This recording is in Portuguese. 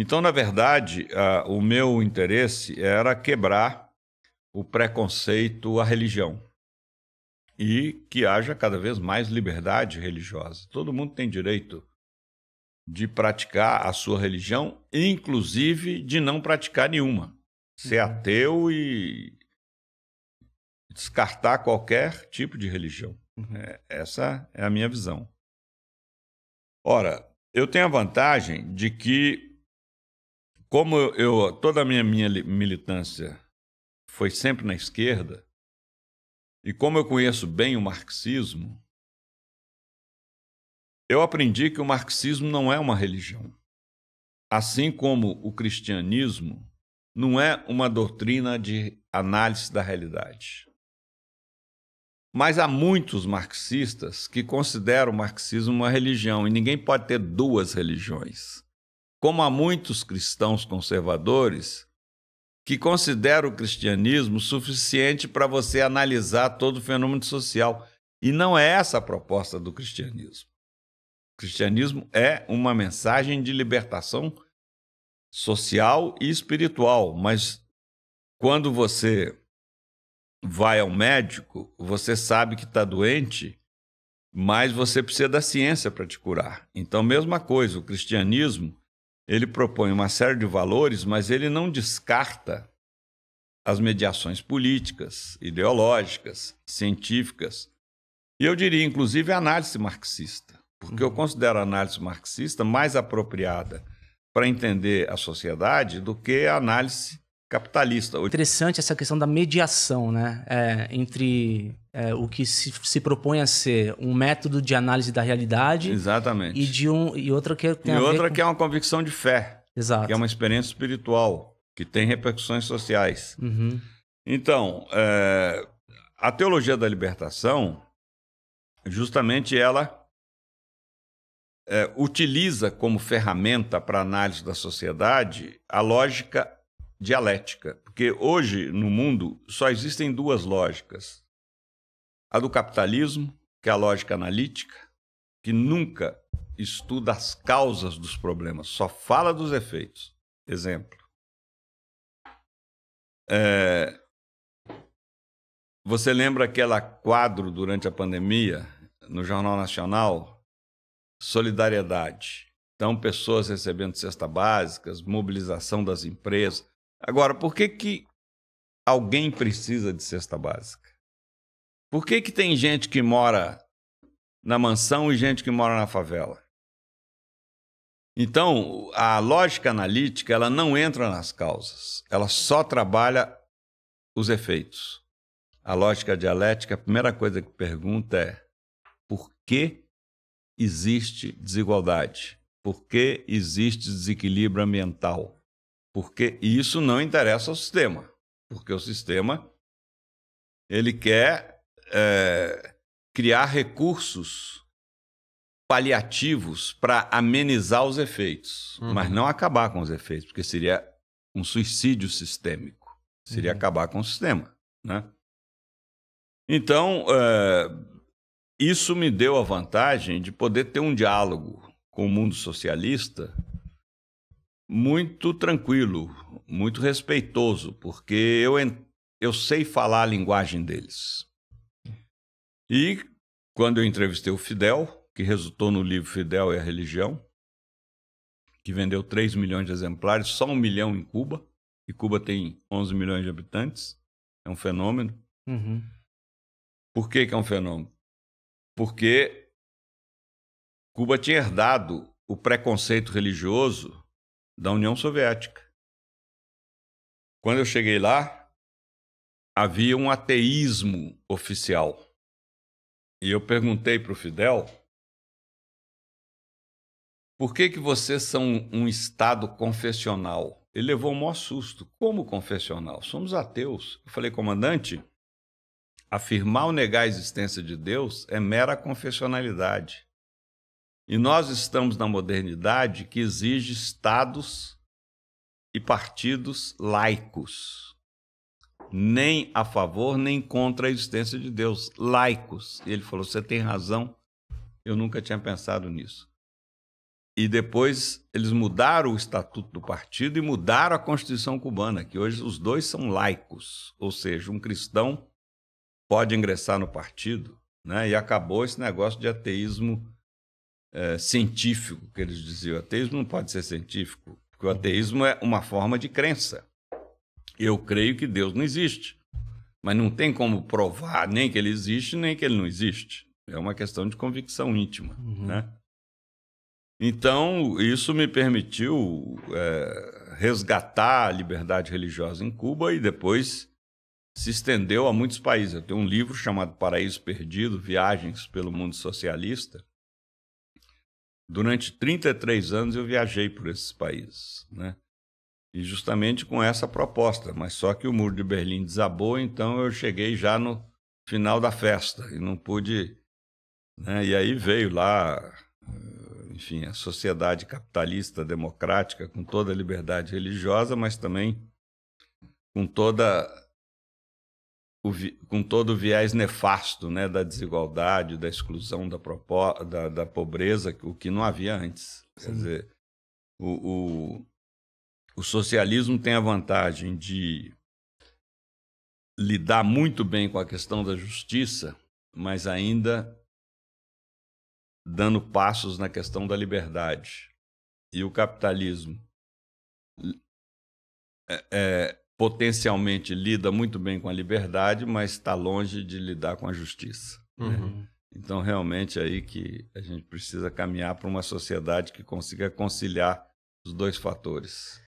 Então, na verdade, uh, o meu interesse era quebrar o preconceito à religião e que haja cada vez mais liberdade religiosa. Todo mundo tem direito de praticar a sua religião, inclusive de não praticar nenhuma. Ser uhum. ateu e descartar qualquer tipo de religião. Uhum. É, essa é a minha visão. Ora, eu tenho a vantagem de que como eu, toda a minha, minha militância foi sempre na esquerda, e como eu conheço bem o marxismo, eu aprendi que o marxismo não é uma religião. Assim como o cristianismo não é uma doutrina de análise da realidade. Mas há muitos marxistas que consideram o marxismo uma religião e ninguém pode ter duas religiões como há muitos cristãos conservadores que consideram o cristianismo suficiente para você analisar todo o fenômeno social. E não é essa a proposta do cristianismo. O cristianismo é uma mensagem de libertação social e espiritual, mas quando você vai ao médico, você sabe que está doente, mas você precisa da ciência para te curar. Então, mesma coisa, o cristianismo ele propõe uma série de valores, mas ele não descarta as mediações políticas, ideológicas, científicas, e eu diria, inclusive, a análise marxista, porque eu uhum. considero a análise marxista mais apropriada para entender a sociedade do que a análise capitalista. Interessante essa questão da mediação, né? É, entre é, o que se, se, propõe a ser um método de análise da realidade. Exatamente. E, de um, e outra que tem E outra com... que é uma convicção de fé. Exato. Que é uma experiência espiritual, que tem repercussões sociais. Uhum. Então, é, a teologia da libertação, justamente ela é, utiliza como ferramenta para análise da sociedade a lógica dialética, porque hoje no mundo só existem duas lógicas: a do capitalismo, que é a lógica analítica, que nunca estuda as causas dos problemas, só fala dos efeitos. Exemplo. É... Você lembra aquela quadro durante a pandemia no Jornal Nacional? Solidariedade. Então, pessoas recebendo cesta básicas, mobilização das empresas. Agora, por que, que alguém precisa de cesta básica? Por que, que tem gente que mora na mansão e gente que mora na favela? Então, a lógica analítica ela não entra nas causas, ela só trabalha os efeitos. A lógica dialética, a primeira coisa que pergunta é por que existe desigualdade? Por que existe desequilíbrio ambiental? Porque isso não interessa ao sistema. Porque o sistema ele quer é, criar recursos paliativos para amenizar os efeitos, uhum. mas não acabar com os efeitos, porque seria um suicídio sistêmico. Seria uhum. acabar com o sistema. Né? Então, é, isso me deu a vantagem de poder ter um diálogo com o mundo socialista muito tranquilo, muito respeitoso, porque eu, eu sei falar a linguagem deles. E quando eu entrevistei o Fidel, que resultou no livro Fidel e a Religião, que vendeu 3 milhões de exemplares, só um milhão em Cuba, e Cuba tem 11 milhões de habitantes, é um fenômeno. Uhum. Por que, que é um fenômeno? Porque Cuba tinha herdado o preconceito religioso da União Soviética. Quando eu cheguei lá, havia um ateísmo oficial. E eu perguntei para o Fidel: por que, que vocês são um Estado confessional? Ele levou o maior susto. Como confessional? Somos ateus. Eu falei, comandante, afirmar ou negar a existência de Deus é mera confessionalidade. E nós estamos na modernidade que exige estados e partidos laicos, nem a favor nem contra a existência de Deus, laicos. E ele falou: "Você tem razão. Eu nunca tinha pensado nisso." E depois eles mudaram o estatuto do partido e mudaram a Constituição cubana, que hoje os dois são laicos, ou seja, um cristão pode ingressar no partido, né? E acabou esse negócio de ateísmo é, científico que eles diziam. O ateísmo não pode ser científico, porque o ateísmo é uma forma de crença. Eu creio que Deus não existe, mas não tem como provar nem que ele existe, nem que ele não existe. É uma questão de convicção íntima, uhum. né? Então, isso me permitiu é, resgatar a liberdade religiosa em Cuba e depois se estendeu a muitos países. Eu tenho um livro chamado Paraíso Perdido Viagens pelo Mundo Socialista, Durante 33 anos eu viajei por esses países, né? E justamente com essa proposta, mas só que o muro de Berlim desabou, então eu cheguei já no final da festa e não pude, né? E aí veio lá, eh, enfim, a sociedade capitalista democrática com toda a liberdade religiosa, mas também com toda com todo o viés nefasto né, da desigualdade, da exclusão, da, da, da pobreza, o que não havia antes. Sim. Quer dizer, o, o, o, socialismo tem a vantagem de lidar muito bem com a questão da justiça, mas ainda dando passos na questão da liberdade. E o capitalismo é, é potencialmente lida muito bem com a liberdade, mas está longe de lidar com a justiça. Né? Uhum. Então, realmente, é aí que a gente precisa caminhar para uma sociedade que consiga conciliar os dois fatores.